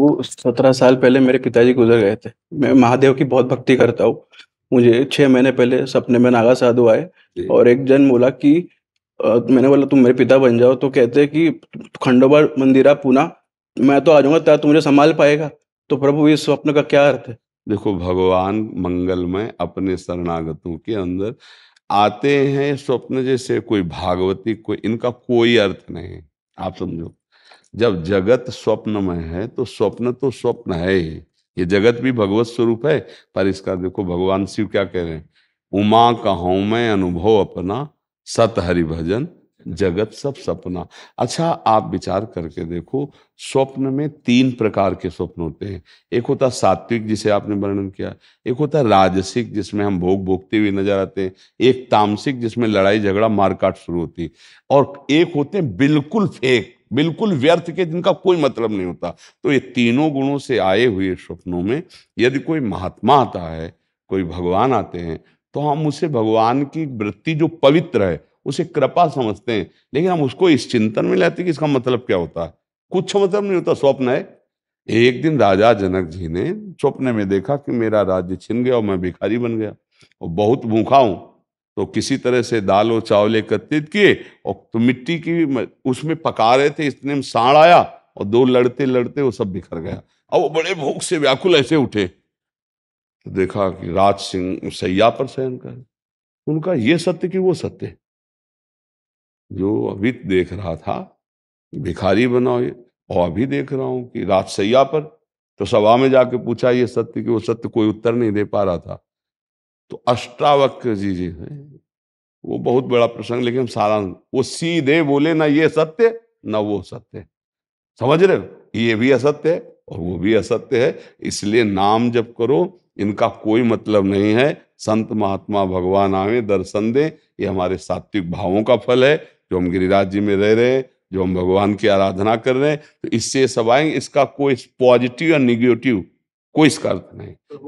वो सत्रह साल पहले मेरे पिताजी गुजर गए थे मैं महादेव की बहुत भक्ति करता हूँ मुझे छह महीने पहले सपने में नागा साधु आए और एक जन बोला कि मैंने बोला तुम मेरे पिता बन जाओ तो कहते कि खंडोबा मंदिरा पूना मैं तो आ जाऊंगा तब तुम मुझे संभाल पाएगा तो प्रभु इस स्वप्न का क्या अर्थ है देखो भगवान मंगलमय अपने शरणागतों के अंदर आते हैं स्वप्न जैसे कोई भागवती कोई इनका कोई अर्थ नहीं आप समझो जब जगत स्वप्नमय है तो स्वप्न तो स्वप्न है ही ये जगत भी भगवत स्वरूप है पर इसका देखो भगवान शिव क्या कह रहे हैं उमा कहो में मैं अनुभव अपना सत हरि भजन जगत सब सपना अच्छा आप विचार करके देखो स्वप्न में तीन प्रकार के स्वप्न होते हैं एक होता सात्विक जिसे आपने वर्णन किया एक होता राजसिक जिसमें हम भोग भोगते हुए नजर आते हैं एक तामसिक जिसमें लड़ाई झगड़ा मारकाट शुरू होती है और एक होते हैं बिल्कुल फेक बिल्कुल व्यर्थ के जिनका कोई मतलब नहीं होता तो ये तीनों गुणों से आए हुए स्वप्नों में यदि कोई महात्मा आता है कोई भगवान आते हैं तो हम उसे भगवान की वृत्ति जो पवित्र है उसे कृपा समझते हैं लेकिन हम उसको इस चिंतन में लेते हैं कि इसका मतलब क्या होता है कुछ मतलब नहीं होता स्वप्न है एक दिन राजा जनक जी ने स्वप्न में देखा कि मेरा राज्य छिन गया और मैं भिखारी बन गया और बहुत भूखा हूं तो किसी तरह से दाल और चावल एकत्रित किए और तो मिट्टी की उसमें पका रहे थे इतने में साण आया और दो लड़ते लड़ते वो सब बिखर गया अब वो बड़े भूख से व्याकुल ऐसे उठे तो देखा कि राज सिंह सैया पर शयन कर उनका ये सत्य कि वो सत्य जो अभी देख रहा था भिखारी बनाओ ये और अभी देख रहा हूं कि राज सैया पर तो सभा में जाके पूछा ये सत्य कि वो सत्य कोई उत्तर नहीं दे पा रहा था तो अष्टावक्र जी जी हैं वो बहुत बड़ा प्रसंग लेकिन सारा वो सीधे बोले ना ये सत्य ना वो सत्य समझ रहे हो ये भी असत्य है और वो भी असत्य है इसलिए नाम जब करो इनका कोई मतलब नहीं है संत महात्मा भगवान आवे दर्शन दे ये हमारे सात्विक भावों का फल है जो हम गिरिराज जी में रह रहे हैं जो हम भगवान की आराधना कर रहे हैं तो इससे सब आएंगे इसका कोई पॉजिटिव या निगेटिव कोई इसका अर्थ नहीं